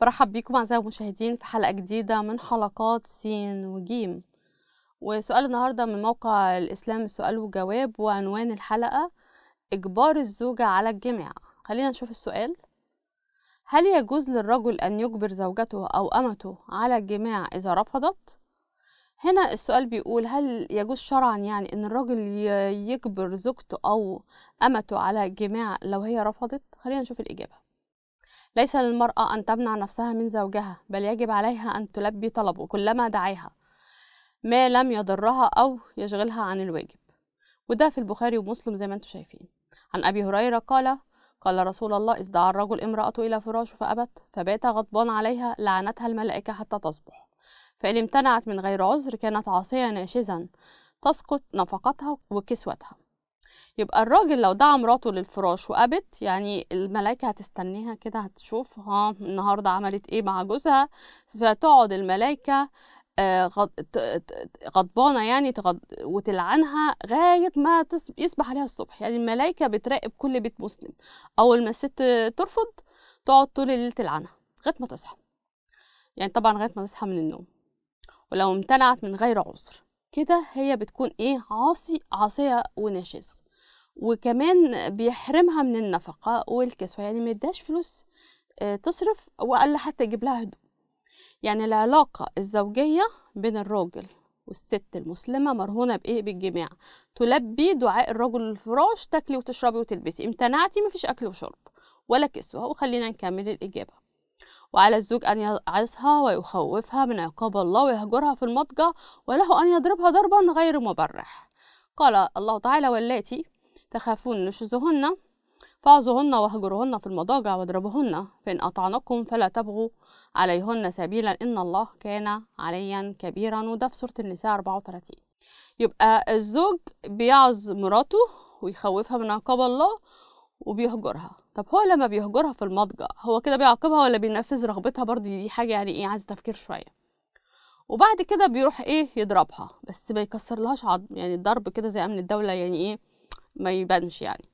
برحب بيكم أعزائي المشاهدين في حلقة جديدة من حلقات سين وجيم وسؤال النهاردة من موقع الإسلام السؤال وجواب وعنوان الحلقة إجبار الزوجة على الجماع خلينا نشوف السؤال هل يجوز للرجل أن يجبر زوجته أو أمته على الجماع إذا رفضت؟ هنا السؤال بيقول هل يجوز شرعا يعني ان الرجل يجبر زوجته او امته على الجماع لو هي رفضت خلينا نشوف الاجابه ليس للمرأة أن تمنع نفسها من زوجها بل يجب عليها أن تلبي طلبه كلما دعاها ما لم يضرها أو يشغلها عن الواجب وده في البخاري ومسلم زي ما انتم شايفين عن أبي هريرة قال قال رسول الله إذ دعا الرجل امرأته إلى فراشه فأبت فبات غضبان عليها لعنتها الملائكة حتى تصبح فإن امتنعت من غير عذر كانت عاصية ناشزا تسقط نفقتها وكسوتها يبقى الراجل لو دعا مراته للفراش وقابت يعني الملائكة هتستنيها كده هتشوف ها النهاردة عملت ايه مع جوزها فتقعد الملائكة آه، غضبانة يعني وتلعنها لغاية ما يصبح عليها الصبح يعني الملائكة بتراقب كل بيت مسلم أول ما الست ترفض تقعد طول الليل تلعنها لغاية ما تصحى يعني طبعا لغاية ما تصحى من النوم ولو امتنعت من غير عذر كده هي بتكون ايه عاصي عاصية وناشز وكمان بيحرمها من النفقة والكسوة يعني ما فلوس آه، تصرف ولا حتى يجيب لها هدوء يعني العلاقة الزوجية بين الراجل والست المسلمة مرهونة بإيه بالجماع تلبي دعاء الرجل الفراش تاكلي وتشربي وتلبسي امتنعتي مفيش أكل وشرب ولا كسوة وخلينا نكمل الإجابة وعلى الزوج أن يعزها ويخوفها من عقاب الله ويهجرها في المضجع وله أن يضربها ضربا غير مبرح قال الله تعالى واللاتي تخافون نشوزهن فاعظهن واهجرهن في المضاجع واضربوهن فإن أطعنكم فلا تبغوا عليهن سبيلا إن الله كان عليا كبيرا وده في سورة النساء 34 يبقى الزوج بيعظ مراته ويخوفها من عقاب الله وبيهجرها طب هو لما بيهجرها في المضجع هو كده بيعاقبها ولا بينفذ رغبتها برضه دي حاجة يعني ايه عايز تفكير شوية وبعد كده بيروح ايه يضربها بس ما يكسرلهاش عظم يعني الضرب كده زي امن الدولة يعني ايه ما يبانش يعني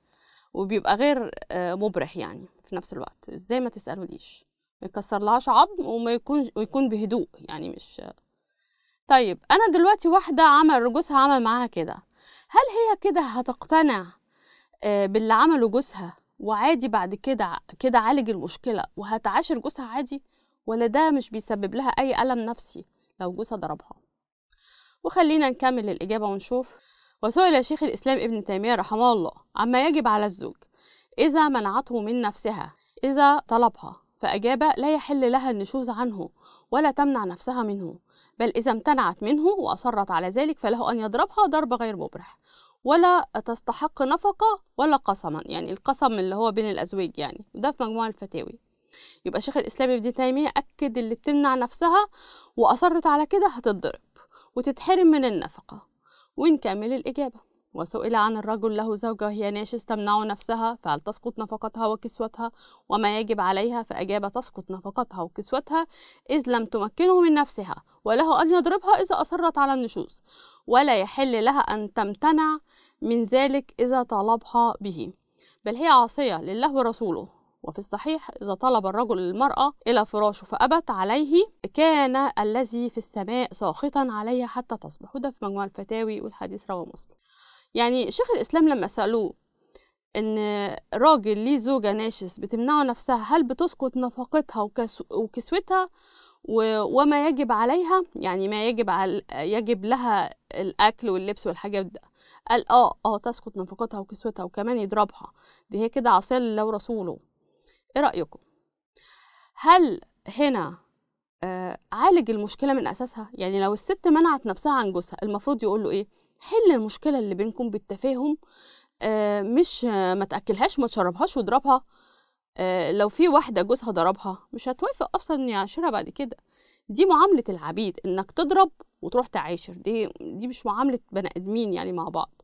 وبيبقى غير آه، مبرح يعني في نفس الوقت ازاي ما تسألوليش ما يكسرلهاش عظم وما يكون ويكون بهدوء يعني مش طيب انا دلوقتي واحده عمل جوزها عمل معاها كده هل هي كده هتقتنع آه، باللي عمله جوزها وعادي بعد كده كده عالج المشكله وهتعاشر جوزها عادي ولا ده مش بيسبب لها اي الم نفسي لو جوزها ضربها وخلينا نكمل الاجابه ونشوف وسئل شيخ الإسلام ابن تيمية رحمه الله عما يجب على الزوج إذا منعته من نفسها إذا طلبها فأجاب لا يحل لها النشوز عنه ولا تمنع نفسها منه بل إذا امتنعت منه وأصرت على ذلك فله أن يضربها ضرب غير مبرح ولا تستحق نفقة ولا قسما يعني القسم اللي هو بين الأزواج يعني ده في مجموع الفتاوي يبقى شيخ الإسلام ابن تيمية أكد اللي بتمنع نفسها وأصرت على كده هتتضرب وتتحرم من النفقة ونكمل الإجابة وسئل عن الرجل له زوجة وهي ناشز تمنع نفسها فهل تسقط نفقتها وكسوتها وما يجب عليها فأجاب تسقط نفقتها وكسوتها إذ لم تمكنه من نفسها وله أن يضربها إذا أصرت على النشوز ولا يحل لها أن تمتنع من ذلك إذا طالبها به بل هي عاصية لله ورسوله وفي الصحيح إذا طلب الرجل المرأة إلى فراشه فأبت عليه كان الذي في السماء ساخطا عليها حتى تصبح وده في مجموع الفتاوي والحديث رواه مسلم يعني شيخ الإسلام لما سألوه إن راجل ليه زوجة ناشس بتمنعه نفسها هل بتسقط نفقتها وكسوتها وما يجب عليها يعني ما يجب على يجب لها الاكل واللبس والحاجات ده قال اه اه تسقط نفقتها وكسوتها وكمان يضربها دي هي كده عصيه لو رسوله ايه رايكم هل هنا آه عالج المشكله من اساسها يعني لو الست منعت نفسها عن جوزها المفروض يقول له ايه حل المشكله اللي بينكم بالتفاهم آه مش آه، ما تاكلهاش ما تشربهاش واضربها آه لو في واحده جوزها ضربها مش هتوافق اصلا ان يعاشرها بعد كده دي معامله العبيد انك تضرب وتروح تعاشر دي دي مش معامله بني ادمين يعني مع بعض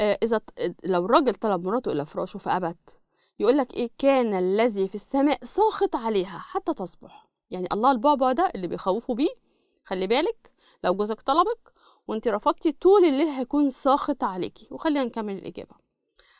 آه، اذا لو الراجل طلب مراته الى فراشه فابت يقول لك ايه كان الذي في السماء ساخط عليها حتى تصبح يعني الله البعبع ده اللي بيخوفوا بيه خلي بالك لو جوزك طلبك وانت رفضتي طول الليل هيكون ساخط عليكي وخلينا نكمل الاجابه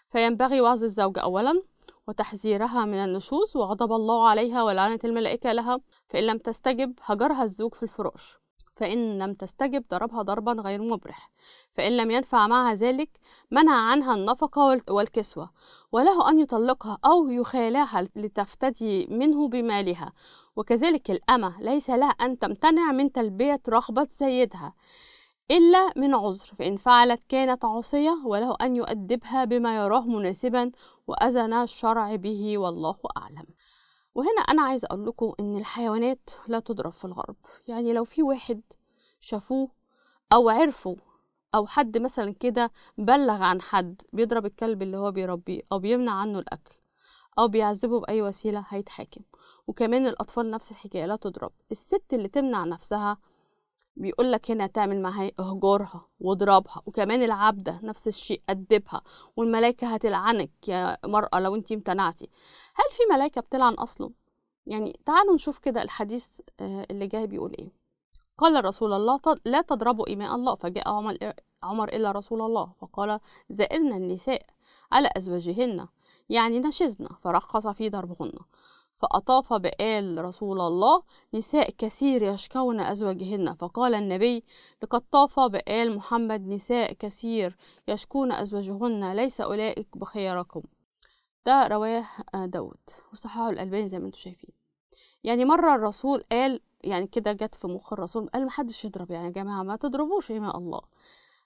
فينبغي وعظ الزوجه اولا وتحذيرها من النشوز وغضب الله عليها ولعنة الملائكة لها فإن لم تستجب هجرها الزوج في الفراش فإن لم تستجب ضربها ضربا غير مبرح فإن لم ينفع معها ذلك منع عنها النفقة والكسوة وله أن يطلقها أو يخالعها لتفتدي منه بمالها وكذلك الأمة ليس لها أن تمتنع من تلبية رغبة سيدها إلا من عذر فإن فعلت كانت عصية وله أن يؤدبها بما يراه مناسبا وأذن الشرع به والله أعلم وهنا أنا عايزة أقول لكم إن الحيوانات لا تضرب في الغرب يعني لو في واحد شافوه أو عرفوا أو حد مثلا كده بلغ عن حد بيضرب الكلب اللي هو بيربيه أو بيمنع عنه الأكل أو بيعذبه بأي وسيلة هيتحاكم وكمان الأطفال نفس الحكاية لا تضرب الست اللي تمنع نفسها بيقول لك هنا تعمل معاها اهجرها واضربها وكمان العبده نفس الشيء ادبها والملائكه هتلعنك يا مراه لو انت امتنعتي هل في ملائكه بتلعن اصلا يعني تعالوا نشوف كده الحديث آه، اللي جاي بيقول ايه قال رسول الله لا تضربوا إماء الله فجاء عمر, عمر إلى رسول الله فقال زائرنا النساء على أزواجهن يعني نشزنا فرخص في ضربهن فأطاف بآل رسول الله نساء كثير يشكون أزواجهن فقال النبي لقد طاف بآل محمد نساء كثير يشكون أزواجهن ليس أولئك بخياركم ده رواه آه، داود وصححه الألباني زي ما انتم شايفين يعني مرة الرسول قال يعني كده جت في مخ الرسول قال محدش يضرب يعني يا جماعة ما تضربوش يا الله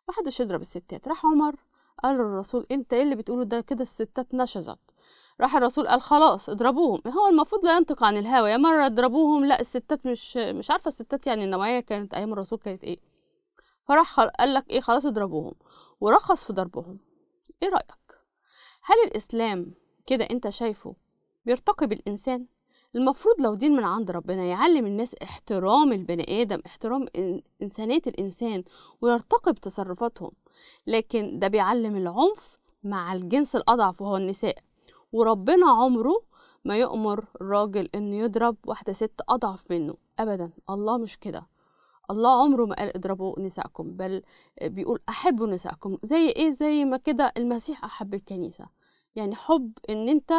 محدش يضرب الستات راح عمر قالوا الرسول انت ايه اللي بتقوله ده كده الستات نشزت راح الرسول قال خلاص اضربوهم هو المفروض لا ينطق عن الهوى يا مره اضربوهم لا الستات مش مش عارفه الستات يعني النوعيه كانت ايام الرسول كانت ايه فراح قال لك ايه خلاص اضربوهم ورخص في ضربهم ايه رايك هل الاسلام كده انت شايفه بيرتقي بالانسان المفروض لو دين من عند ربنا يعلم الناس احترام البني آدم احترام إنسانية الإنسان ويرتقي بتصرفاتهم لكن ده بيعلم العنف مع الجنس الأضعف وهو النساء وربنا عمره ما يأمر الراجل إنه يضرب واحدة ست أضعف منه أبدا الله مش كده الله عمره ما قال اضربوا نساءكم بل بيقول أحبوا نساءكم زي إيه زي ما كده المسيح أحب الكنيسة يعني حب إن أنت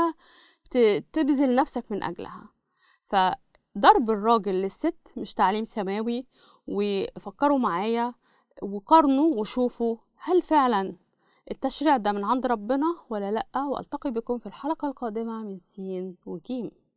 تبذل نفسك من أجلها فضرب الراجل للست مش تعليم سماوي وفكروا معايا وقارنوا وشوفوا هل فعلا التشريع ده من عند ربنا ولا لأ والتقي بكم في الحلقة القادمة من سين وجيم